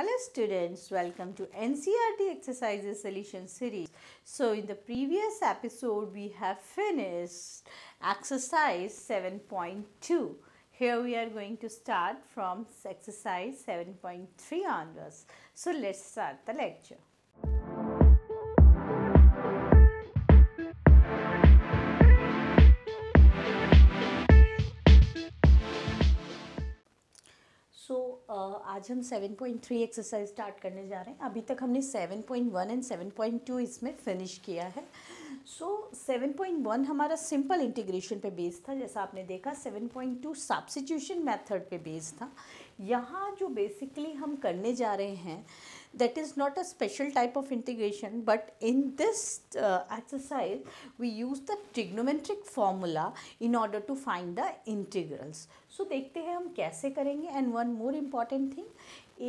Hello students, welcome to NCRT exercises solution series. So in the previous episode we have finished exercise 7.2. Here we are going to start from exercise 7.3 onwards. So let's start the lecture. आज हम 7.3 exercise start करने जा रहे हैं अभी तक हमने 7.1 and 7.2 इसमें फिनिश किया है सो so, 7.1 हमारा सिंपल इंटीग्रेशन पे बेस्ड था जैसा आपने देखा 7.2 सब्सिट्यूशन मेथड पे बेस्ड था यहाँ जो बेसिकली हम करने जा रहे हैं that is not a special type of integration but in this exercise we use the trigonometric formula in order to find the integrals so देखते हैं हम कैसे करेंगे and one more important thing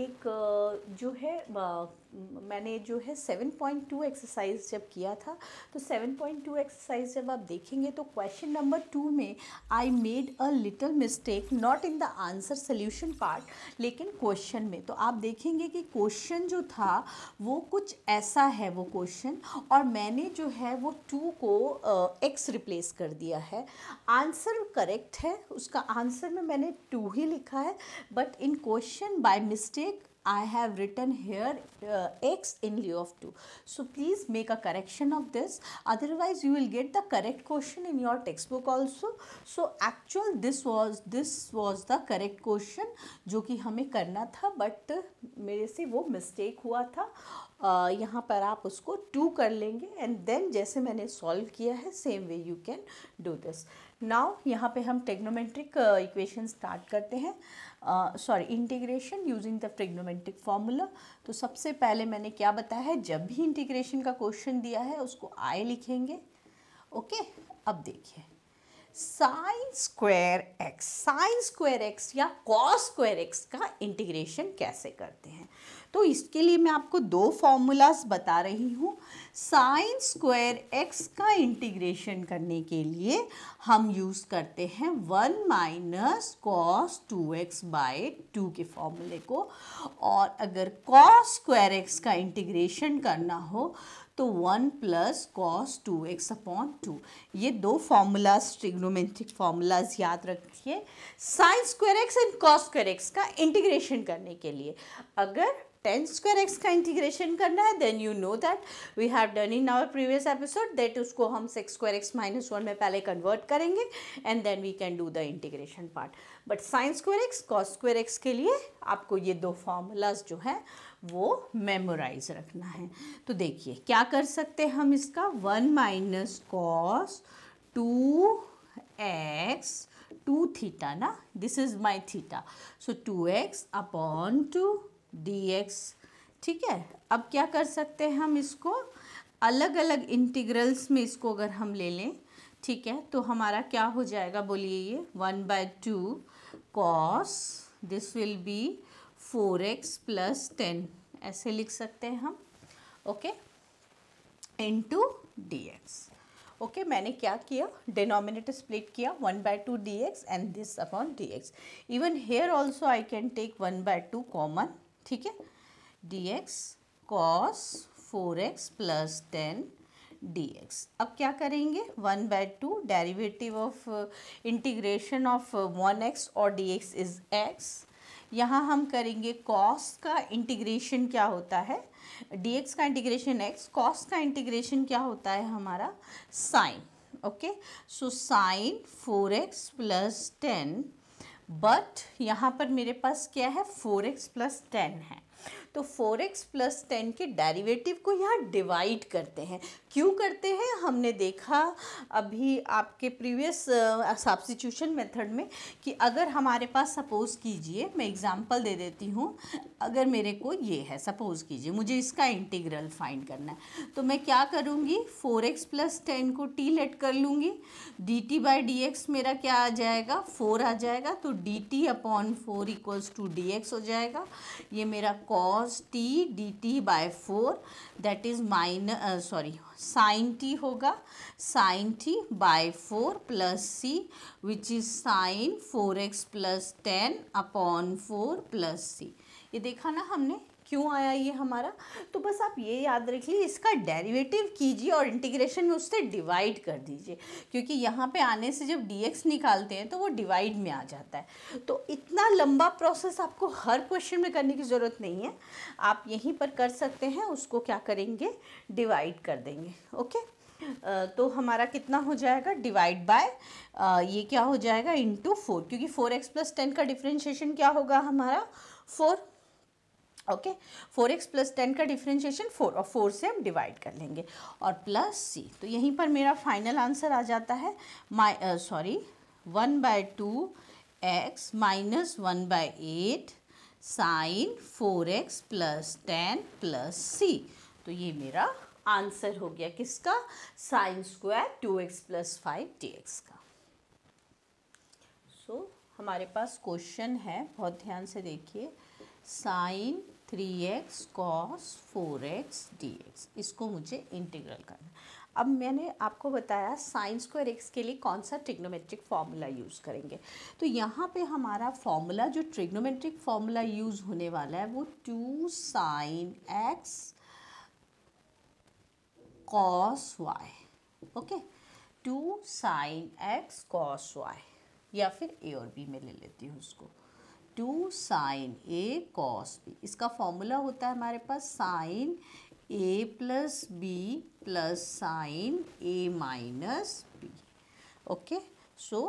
एक uh, जो है uh, मैंने जो है 7.2 एक्सरसाइज जब किया था तो 7.2 एक्सरसाइज जब आप देखेंगे तो क्वेश्चन नंबर टू में I made a little mistake not in the answer solution part लेकिन क्वेश्चन में तो आप देखेंगे कि क्वेश्चन जो था वो कुछ ऐसा है वो क्वेश्चन और मैंने जो है वो टू को एक्स uh, रिप्लेस कर दिया है आंसर करेक्ट है उसका आंसर में मैंने टू ही लिखा है but in question by mistake I have written here uh, x in lieu of 2. So please make a correction of this otherwise you will get the correct question in your textbook also. So actual this was this was the correct question जो कि हमें करना था but मेरे से वो mistake हुआ था uh, यहाँ पर आप उसको 2 कर लेंगे and then जैसे मैंने solve किया है same way you can do this. Now यहाँ पे हम टेग्नोमेट्रिक इक्वेशन स्टार्ट करते हैं sorry integration using the trigonometric formula तो सबसे पहले मैंने क्या बताया है जब भी इंटीग्रेशन का क्वेश्चन दिया है उसको आई लिखेंगे ओके okay? अब देखिए sine square x sine square x या कॉस स्क्वायर एक्स का इंटीग्रेशन कैसे करते हैं तो इसके लिए मैं आपको दो फॉर्मूलाज बता रही हूँ साइन स्क्वायर एक्स का इंटीग्रेशन करने के लिए हम यूज़ करते हैं one minus cos two x by two के फॉर्मूले को और अगर कॉस स्क्वायर एक्स का इंटीग्रेशन करना हो तो one plus cos two x upon two ये दो फार्मूलाज ट्रिग्नोमेट्रिक फार्मूलाज याद रखिए sine square x and cos square x का इंटीग्रेशन करने के लिए अगर टेन स्क्वायर एक्स का इंटीग्रेशन करना है then you know that we have done in our previous episode that उसको हम sec square x minus one में पहले कन्वर्ट करेंगे and then we can do the integration part but sines square x cos square x के लिए आपको ये दो फॉर्मूलाज जो है वो मेमोराइज रखना है तो देखिए क्या कर सकते हैं हम इसका one minus cos two x two theta ना this is my theta so two x upon two x ठीक है अब क्या कर सकते हैं हम इसको अलग अलग इंटीग्रल्स में इसको अगर हम ले लें ठीक है तो हमारा क्या हो जाएगा बोलिए ये one by two cos this will be four x plus ten ऐसे लिख सकते हैं हम okay into d x okay मैंने क्या किया डिनोमिनेटर स्प्लिट किया one by two d x and this upon d x even here also I can take one by two common ठीक है d x cos four x plus ten d x अब क्या करेंगे one by two derivative of integration of one x और d x is x यहाँ हम करेंगे cos का इंटीग्रेशन क्या होता है डी एक्स का इंटीग्रेशन एक्स कॉस का इंटीग्रेशन क्या होता है हमारा sine okay so sine four x plus ten but यहाँ पर मेरे पास क्या है फोर एक्स प्लस टेन है तो फोर एक्स प्लस टेन के डेरिवेटिव को यहाँ डिवाइड करते हैं क्यों करते हैं हमने देखा अभी आपके प्रीवियस सब्सिट्यूशन मेथड में कि अगर हमारे पास सपोज़ कीजिए मैं एग्ज़ाम्पल दे देती हूँ अगर मेरे को ये है सपोज़ कीजिए मुझे इसका इंटीग्रल फाइंड करना है तो मैं क्या करूँगी फोर एक्स प्लस टेन को टी लेट कर लूँगी d t by d x मेरा क्या आ जाएगा फोर आ जाएगा तो d t upon four equals to d x हो जाएगा ये मेरा cos t d t by four that is mine sorry sine t होगा sine t by four plus c which is sine four x plus ten upon four plus सी ये देखा ना हमने क्यों आया ये हमारा तो बस आप ये याद रखिए इसका डेरिवेटिव कीजिए और इंटीग्रेशन में उससे डिवाइड कर दीजिए क्योंकि यहाँ पे आने से जब dx निकालते हैं तो वो डिवाइड में आ जाता है तो इतना लंबा प्रोसेस आपको हर क्वेश्चन में करने की ज़रूरत नहीं है आप यहीं पर कर सकते हैं उसको क्या करेंगे डिवाइड कर देंगे ओके तो हमारा कितना हो जाएगा डिवाइड बाय ये क्या हो जाएगा इंटू फोर क्योंकि फोर एक्स प्लस टेन का डिफ्रेंशिएशन क्या होगा हमारा four okay four x plus ten का डिफ्रेंशिएशन फोर और फोर से हम डिवाइड कर लेंगे और प्लस सी तो यहीं पर मेरा फाइनल आंसर आ जाता है my sorry one by two x minus one by eight sine four x plus ten plus c तो ये मेरा आंसर हो गया किसका sine square two x plus five d x का सो so, हमारे पास क्वेश्चन है बहुत ध्यान से देखिए sine three x cos four x d x इसको मुझे इंटीग्रल करना अब मैंने आपको बताया साइंस स्क्वायर एक्स के लिए कौन सा ट्रिग्नोमेट्रिक फार्मूला यूज़ करेंगे तो यहाँ पे हमारा फार्मूला जो ट्रिग्नोमेट्रिक फार्मूला यूज़ होने वाला है वो two sine x cos y okay two sine x cos y या फिर ए और बी में ले लेती हूँ उसको two sine a cos b इसका फॉर्मूला होता है हमारे पास sine a plus b plus sine a minus b okay so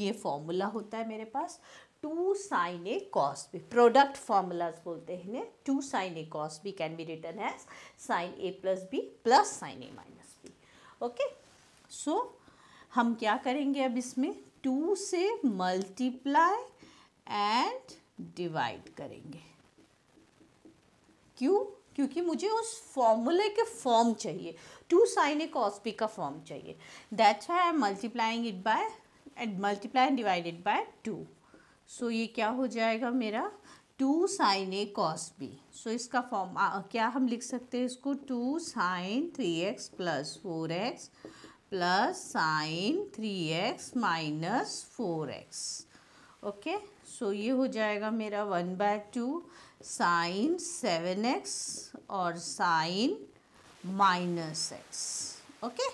ये फॉर्मूला होता है मेरे पास two sine a cos b product formulas बोलते हैं इन्हें two sine a cos b can be written है sine a plus b plus sine a minus b okay so हम क्या करेंगे अब इसमें टू से मल्टीप्लाई एंड डिवाइड करेंगे क्यों क्योंकि मुझे उस फॉर्मूले के फॉर्म चाहिए टू साइन ए कॉस्पी का फॉर्म चाहिए that's I am multiplying it by and multiply and divided by two so ये क्या हो जाएगा मेरा two sine a cos b so इसका फॉर्म क्या हम लिख सकते हैं इसको two sine three x plus four x plus sine three x minus four x okay so ये हो जाएगा मेरा one by two sine seven x और sign minus x okay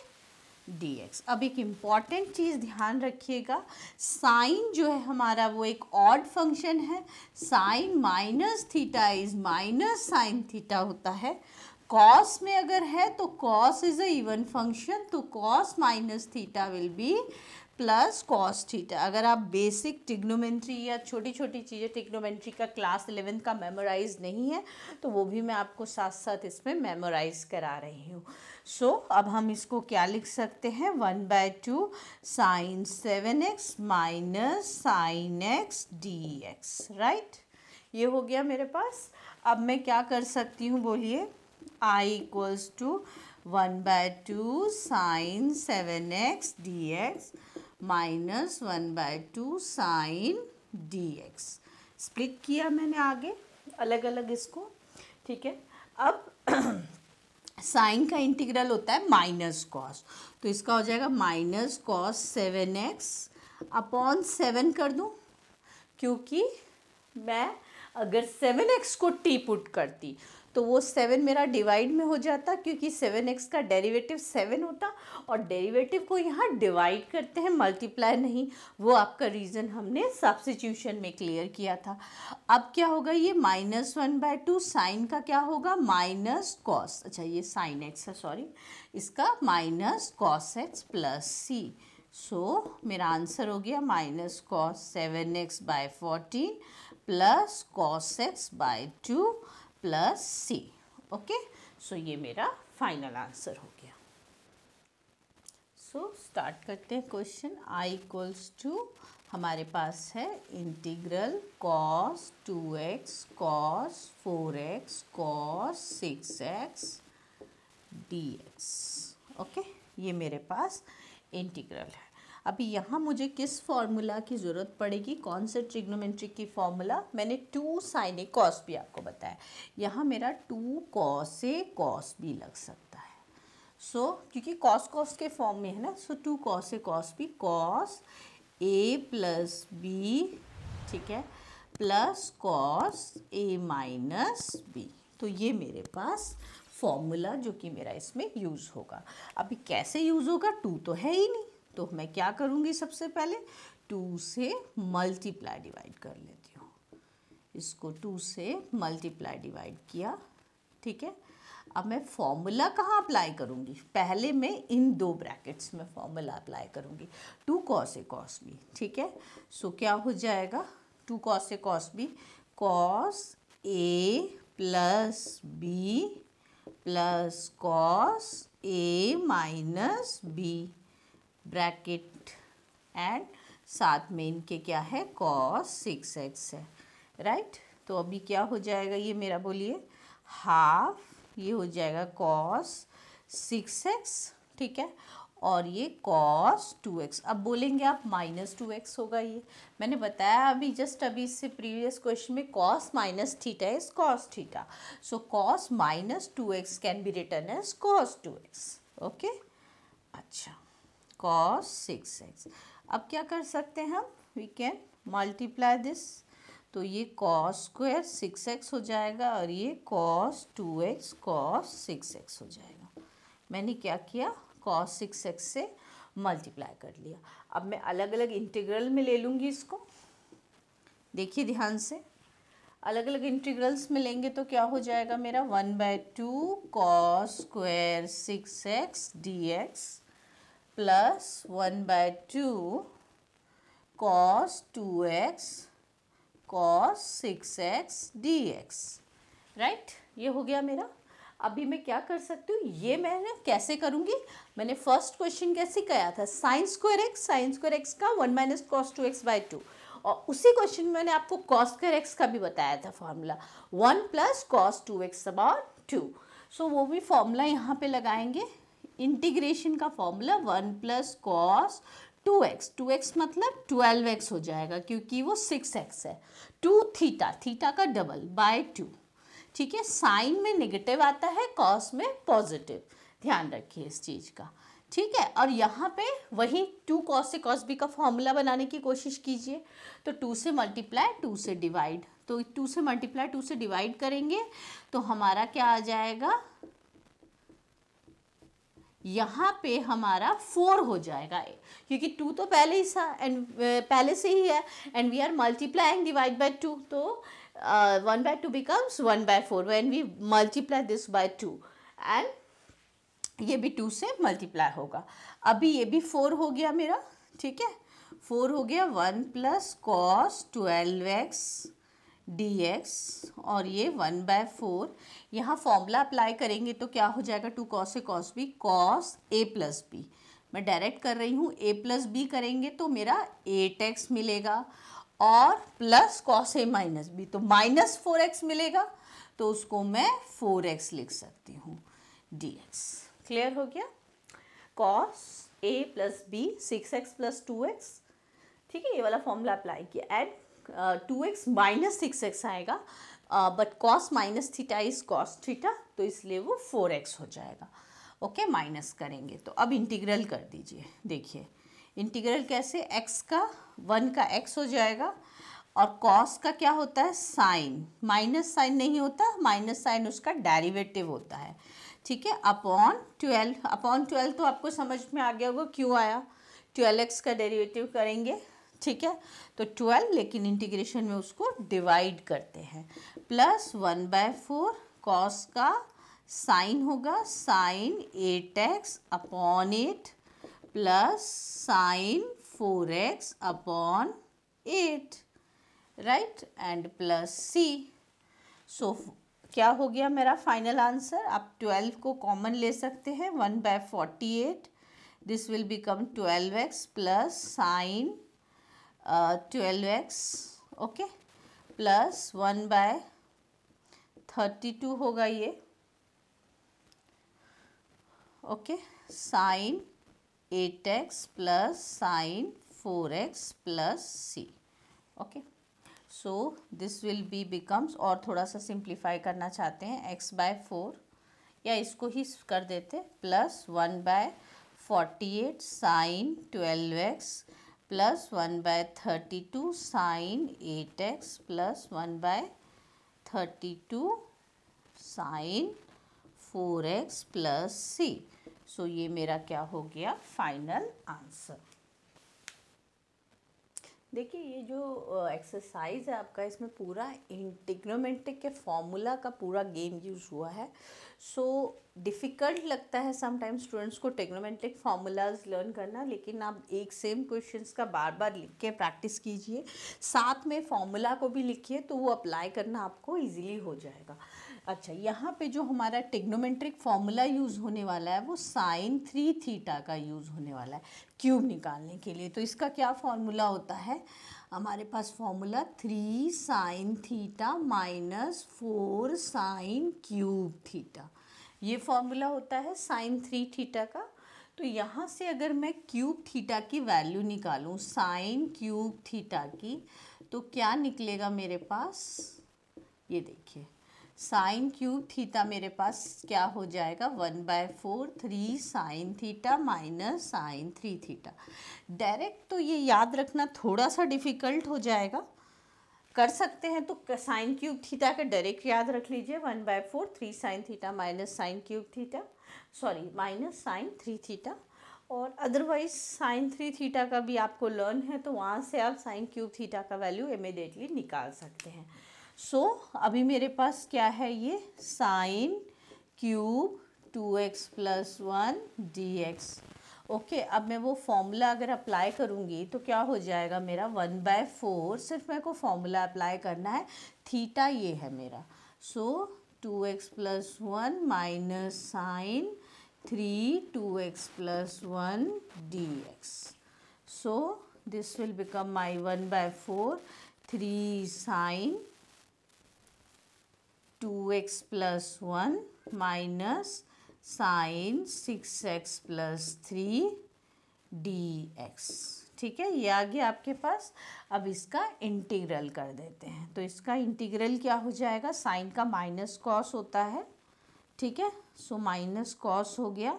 d x अब एक इम्पॉर्टेंट चीज़ ध्यान रखिएगा साइन जो है हमारा वो एक ऑड फंक्शन है sine minus theta is minus sine theta होता है कॉस में अगर है तो cos is a even function तो cos minus theta will be plus cos theta अगर आप बेसिक टिग्नोमेंट्री या छोटी छोटी चीज़ें टिग्नोमेंट्री का क्लास इलेवेंथ का मेमोराइज नहीं है तो वो भी मैं आपको साथ साथ इसमें मेमोराइज करा रही हूँ सो so, अब हम इसको क्या लिख सकते हैं one by two sine seven x minus sine x d x right ये हो गया मेरे पास अब मैं क्या कर सकती हूँ बोलिए I equals to one by two sine seven x d x minus one by two sine d x split किया मैंने आगे अलग अलग इसको ठीक है अब साइन का इंटीग्रल होता है माइनस कॉस तो इसका हो जाएगा minus cos seven x upon seven कर दूँ क्योंकि मैं अगर सेवन एक्स को टी पुट करती तो वो सेवन मेरा डिवाइड में हो जाता क्योंकि सेवन एक्स का डेरिवेटिव सेवन होता और डेरिवेटिव को यहाँ डिवाइड करते हैं मल्टीप्लाई नहीं वो आपका रीज़न हमने सब्सिट्यूशन में क्लियर किया था अब क्या होगा ये minus one by two sine का क्या होगा माइनस कॉस अच्छा ये साइन एक्स है सॉरी इसका माइनस कॉस एक्स प्लस सी सो मेरा आंसर हो गया minus cos seven x by fourteen plus cos x by two plus C okay so ये मेरा फाइनल आंसर हो गया सो so, स्टार्ट करते हैं क्वेश्चन आई इक्वल्स टू हमारे पास है integral cos two x cos four x cos six x d x okay ये मेरे पास इंटीग्रल है अभी यहाँ मुझे किस फॉर्मूला की ज़रूरत पड़ेगी कौन से ट्रिग्नोमेट्रिक की फार्मूला मैंने टू साइन ए कॉस भी आपको बताया यहाँ मेरा टू कॉस ए कॉस भी लग सकता है सो so, क्योंकि कॉस कॉस के फॉर्म में है ना सो टू कॉस ए कॉस भी कॉस ए प्लस बी ठीक है प्लस कॉस ए माइनस बी तो ये मेरे पास फॉर्मूला जो कि मेरा इसमें यूज़ होगा अभी कैसे यूज़ होगा टू तो है ही नहीं तो मैं क्या करूँगी सबसे पहले टू से मल्टीप्लाई डिवाइड कर लेती हूँ इसको टू से मल्टीप्लाई डिवाइड किया ठीक है अब मैं फॉर्मूला कहाँ अप्लाई करूँगी पहले मैं इन दो ब्रैकेट्स में फॉर्मूला अप्लाई करूँगी टू कॉस ए कॉस बी ठीक है सो क्या हो जाएगा two cos A cos B cos A plus b plus cos A minus b bracket and साथ में इनके क्या है कॉस सिक्स एक्स है राइट तो अभी क्या हो जाएगा ये मेरा बोलिए हाफ ये हो जाएगा कॉस सिक्स एक्स ठीक है और ये कॉस टू एक्स अब बोलेंगे आप माइनस टू एक्स होगा ये मैंने बताया अभी जस्ट अभी इससे प्रीवियस क्वेश्चन में cos minus theta is cos theta so cos minus two x can be written as cos two x okay अच्छा कॉस सिक्स एक्स अब क्या कर सकते हैं हम वी कैन मल्टीप्लाई दिस तो ये कॉस स्क्वायर सिक्स एक्स हो जाएगा और ये cos two x cos six x हो जाएगा मैंने क्या किया कॉस सिक्स एक्स से मल्टीप्लाई कर लिया अब मैं अलग अलग इंटीग्रल में ले लूँगी इसको देखिए ध्यान से अलग अलग इंटीग्रल्स में लेंगे तो क्या हो जाएगा मेरा one by two cos square six x d x plus one by two cos two x cos six x d x right ये हो गया मेरा अभी मैं क्या कर सकती हूँ ये मैं कैसे करूँगी मैंने फर्स्ट क्वेश्चन कैसे किया था sine square x sine square x का one minus cos two x by two और उसी क्वेश्चन में मैंने आपको कॉस स्क्वायर एक्स का भी बताया था formula one plus cos two x about two so वो भी फॉर्मूला यहाँ पे लगाएंगे इंटीग्रेशन का formula one plus cos two x two x मतलब ट्वेल्व एक्स हो जाएगा क्योंकि वो सिक्स एक्स है टू थीटा थीटा का डबल बाय टू ठीक है साइन में नेगेटिव आता है कॉस में पॉजिटिव ध्यान रखिए इस चीज़ का ठीक है और यहाँ पे वही टू कॉस से कॉस बी का फॉर्मूला बनाने की कोशिश कीजिए तो टू से मल्टीप्लाई टू से डिवाइड तो टू से मल्टीप्लाई टू से डिवाइड करेंगे तो हमारा क्या आ जाएगा यहाँ पे हमारा फोर हो जाएगा क्योंकि टू तो पहले ही था एंड पहले से ही है and we are multiplying divide by two तो one by two becomes one by four when we multiply this by two and ये भी टू से मल्टीप्लाई होगा अभी ये भी फोर हो गया मेरा ठीक है फोर हो गया one plus cos twelve x d x और ये वन बाय फोर यहाँ फॉर्मूला अप्लाई करेंगे तो क्या हो जाएगा टू कॉस ए कॉस बी कॉस ए प्लस बी मैं डायरेक्ट कर रही हूँ ए प्लस बी करेंगे तो मेरा एट एक्स मिलेगा और प्लस कॉस ए माइनस बी तो माइनस फोर एक्स मिलेगा तो उसको मैं फोर एक्स लिख सकती हूँ डी एक्स क्लियर हो गया कॉस ए plus B six x plus two x ठीक है ये वाला फॉर्मूला अप्लाई किया and two x minus six x आएगा but cos minus theta is cos theta तो इसलिए वो फोर एक्स हो जाएगा ओके okay, माइनस करेंगे तो अब इंटीग्रल कर दीजिए देखिए इंटीग्रल कैसे एक्स का वन का एक्स हो जाएगा और कॉस का क्या होता है साइन माइनस साइन नहीं होता माइनस साइन उसका डेरिवेटिव होता है ठीक है अपॉन ट्वेल्व अपॉन ट्वेल्व तो आपको समझ में आ गया होगा क्यों आया ट्वेल्व एक्स का डेरिवेटिव करेंगे ठीक है तो ट्वेल्व लेकिन इंटीग्रेशन में उसको डिवाइड करते हैं plus one by four cos का साइन होगा sine eight x upon eight plus sine four x upon eight right and plus C so क्या हो गया मेरा फाइनल आंसर आप ट्वेल्व को कॉमन ले सकते हैं one by forty eight this will become twelve x plus sine twelve x okay plus one by thirty two होगा ये okay sine eight x plus sine four x plus C okay so this will be becomes और थोड़ा सा simplify करना चाहते हैं x by four या इसको ही कर देते plus one by forty eight sine twelve x plus one by thirty two sine eight x plus one by thirty two sine four x plus C so ये मेरा क्या हो गया फाइनल आंसर देखिए ये जो एक्सरसाइज है आपका इसमें पूरा इंटिग्रोमेंटिक के फॉर्मूला का पूरा गेम यूज हुआ है सो डिफ़िकल्ट लगता है समटाइम्स स्टूडेंट्स को टेक्नोमेट्रिक फार्मूलाज लर्न करना लेकिन आप एक सेम क्वेश्चंस का बार बार लिख के प्रैक्टिस कीजिए साथ में फार्मूला को भी लिखिए तो वो अप्लाई करना आपको ईजिली हो जाएगा अच्छा यहाँ पे जो हमारा टेक्नोमेट्रिक फार्मूला यूज़ होने वाला है वो साइन थ्री थीटा का यूज़ होने वाला है क्यूब निकालने के लिए तो इसका क्या फार्मूला होता है हमारे पास formula three sine theta minus four sine cube theta ये फॉर्मूला होता है साइन थ्री थीटा का तो यहाँ से अगर मैं क्यूब थीटा की वैल्यू निकालूँ साइन क्यूब थीटा की तो क्या निकलेगा मेरे पास ये देखिए साइन क्यूब थीटा मेरे पास क्या हो जाएगा one by four three sine theta minus sine three theta direct तो ये याद रखना थोड़ा सा डिफ़िकल्ट हो जाएगा कर सकते हैं तो साइन क्यूब थीटा का डायरेक्ट याद रख लीजिए one by four three sine theta minus sine cube theta sorry minus sine three theta और अदरवाइज साइन थ्री थीटा का भी आपको लर्न है तो वहाँ से आप साइन क्यूब थीटा का वैल्यू इमिडिएटली निकाल सकते हैं सो so, अभी मेरे पास क्या है ये sine cube two x plus one d x okay अब मैं वो फॉर्मूला अगर अप्लाई करूँगी तो क्या हो जाएगा मेरा वन बाय फोर सिर्फ मेरे को फॉर्मूला अप्लाई करना है थीटा ये है मेरा so two x plus one minus sine three two x plus one d x so this will become my one by four three sine two x plus one minus sine six x plus three d x ठीक है ये आ गया आपके पास अब इसका integral कर देते हैं तो इसका इंटीग्रल क्या हो जाएगा साइन का माइनस कॉस होता है ठीक है सो माइनस कॉस हो गया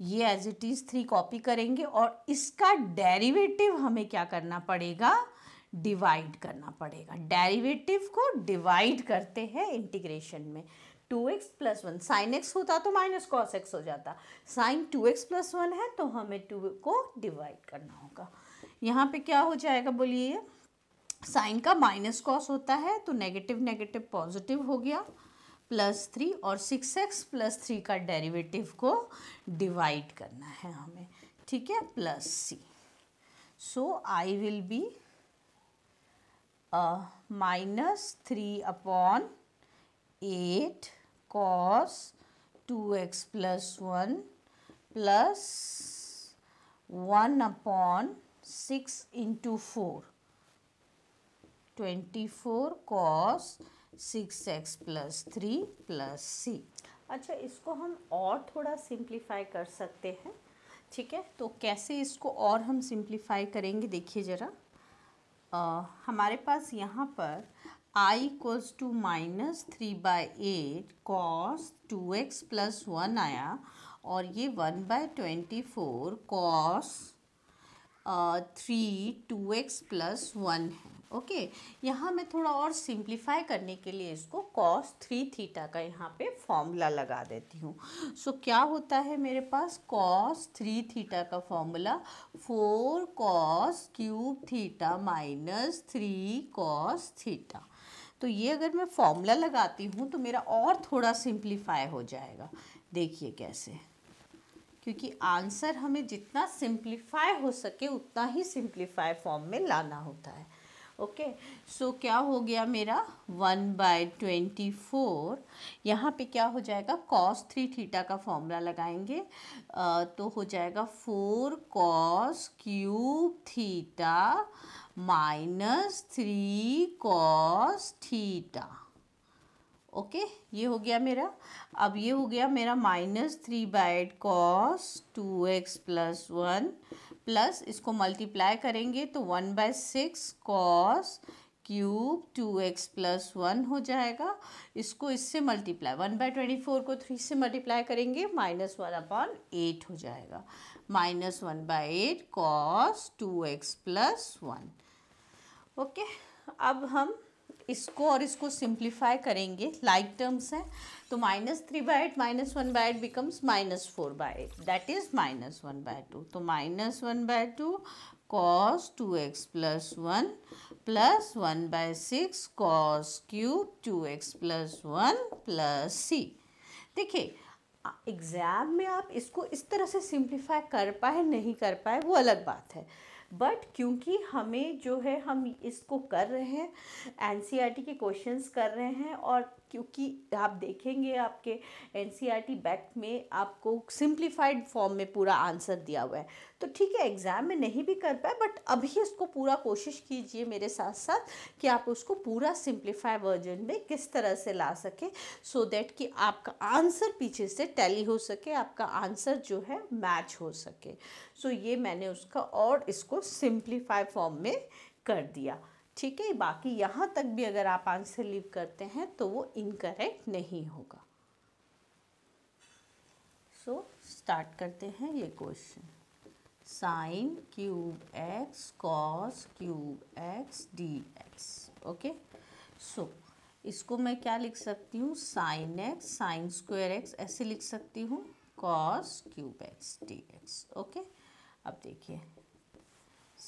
ये as it is three copy करेंगे और इसका डेरिवेटिव हमें क्या करना पड़ेगा डिवाइड करना पड़ेगा डेरिवेटिव को डिवाइड करते हैं इंटीग्रेशन में two x plus one sine x होता तो माइनस कॉस एक्स हो जाता sine two x plus one है तो हमें टू को डिवाइड करना होगा यहाँ पे क्या हो जाएगा बोलिए साइन का माइनस कॉस होता है तो नेगेटिव नेगेटिव पॉजिटिव हो गया प्लस थ्री और सिक्स एक्स प्लस थ्री का डेरिवेटिव को डिवाइड करना है हमें ठीक है plus C so I will be minus three upon eight cos two x plus one plus one upon six into four twenty four cos six x plus three plus C अच्छा इसको हम और थोड़ा सिंप्लीफाई कर सकते हैं ठीक है तो कैसे इसको और हम सिंप्लीफाई करेंगे देखिए ज़रा आ, हमारे पास यहाँ पर I cos two minus three by eight cos two x plus one आया और ये one by twenty four cos three two x plus one है ओके यहाँ मैं थोड़ा और सिंप्लीफाई करने के लिए इसको कॉस थ्री थीटा का यहाँ पे फॉर्मूला लगा देती हूँ सो so, क्या होता है मेरे पास कॉस थ्री थीटा का formula four cos cube theta minus three cos theta तो ये अगर मैं फॉर्मूला लगाती हूँ तो मेरा और थोड़ा सिंप्लीफाई हो जाएगा देखिए कैसे क्योंकि आंसर हमें जितना सिंप्लीफाई हो सके उतना ही सिंप्लीफाई फॉर्म में लाना होता है ओके सो क्या हो गया मेरा वन बाय ट्वेंटी फोर यहाँ पर क्या हो जाएगा कॉस थ्री थीटा का फॉर्मूला लगाएंगे आ, तो हो जाएगा four cos cube theta minus three cos theta okay okay, ये हो गया मेरा अब ये हो गया मेरा minus three by cos two x plus one plus इसको मल्टीप्लाई करेंगे तो one by six cos cube two x plus one हो जाएगा इसको इससे multiply one by twenty four को थ्री से मल्टीप्लाई करेंगे माइनस वन अपॉन एट हो जाएगा minus one by eight cos two x plus one okay अब हम इसको और इसको सिंप्लीफाई करेंगे लाइक like टर्म्स हैं तो minus three by eight minus one by eight becomes minus four by eight that is minus one by two तो minus one by two cos two x plus one plus one by six cos cube two x plus one plus C देखिए exam में आप इसको इस तरह से simplify कर पाए नहीं कर पाए वो अलग बात है बट क्योंकि हमें जो है हम इसको कर रहे हैं एन e के क्वेश्चंस कर रहे हैं और क्योंकि आप देखेंगे आपके एन बैक e में आपको सिंप्लीफाइड फॉर्म में पूरा आंसर दिया हुआ है तो ठीक है एग्ज़ाम में नहीं भी कर पाए बट अभी इसको पूरा कोशिश कीजिए मेरे साथ साथ कि आप उसको पूरा सिंप्लीफाई वर्जन में किस तरह से ला सके सो so दैट कि आपका आंसर पीछे से टैली हो सके आपका आंसर जो है मैच हो सके सो so ये मैंने उसका और इसको सिंप्लीफाई फॉर्म में कर दिया ठीक है बाकी यहाँ तक भी अगर आप आंसर लीव करते हैं तो वो इनकरेक्ट नहीं होगा सो so, स्टार्ट करते हैं ये question sine cube x cos cube x d x okay so इसको मैं क्या लिख सकती हूँ sine x sine square x ऐसे लिख सकती हूँ cos cube x d x okay अब देखिए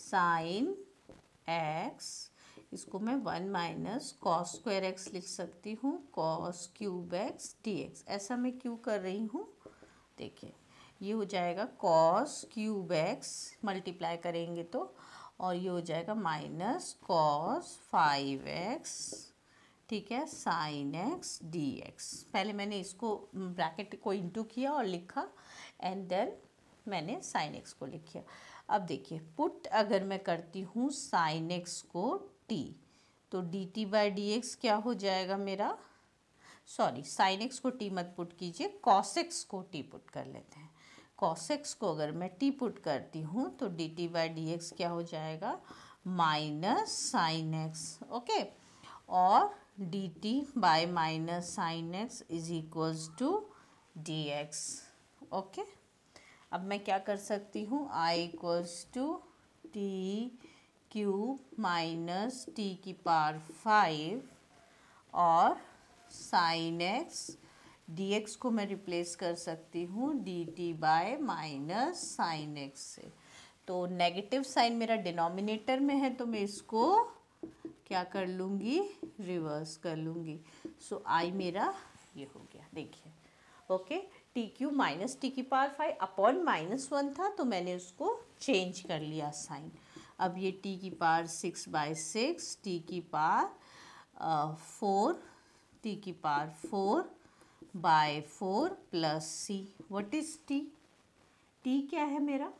साइन एक्स इसको मैं one minus cos square x लिख सकती हूँ cos cube x d x ऐसा मैं क्यों कर रही हूँ देखिए ये हो जाएगा कॉस क्यूब एक्स मल्टीप्लाई करेंगे तो और ये हो जाएगा माइनस कॉस फाइव एक्स ठीक है साइन एक्स डी एक्स पहले मैंने इसको ब्रैकेट को इंटू किया और लिखा एंड देन मैंने साइन एक्स को लिखा अब देखिए पुट अगर मैं करती हूँ साइन एक्स को टी तो d t by d x क्या हो जाएगा मेरा सॉरी साइन एक्स को टी मत पुट कीजिए कॉस एक्स को टी पुट कर लेते हैं कॉस एक्स को अगर मैं टी पुट करती हूँ तो d t by d x क्या हो जाएगा माइनस साइन एक्स ओके और d t by minus sine x is equals to d x okay अब मैं क्या कर सकती हूँ I equals to t cube minus t की पावर फाइव और साइन एक्स डी एक्स को मैं रिप्लेस कर सकती हूँ d t by minus sine x से तो नेगेटिव साइन मेरा डिनोमिनेटर में है तो मैं इसको क्या कर लूँगी रिवर्स कर लूँगी सो so, आई मेरा ये हो गया देखिए okay t cube minus t की power five upon minus one था तो मैंने उसको चेंज कर लिया साइन अब ये टी की power six by six t की पार फोर uh, टी की power four by four plus C what is t t क्या है मेरा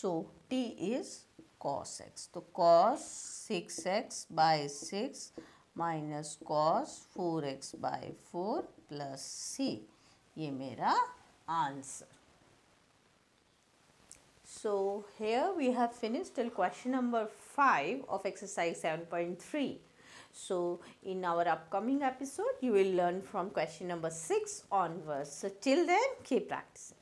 so t is cos x तो cos six x by six minus cos four x by four plus सी ये मेरा answer So here we have finished till question number 5 of exercise 7.3. So in our upcoming episode you will learn from question number 6 onwards. So till then keep practicing.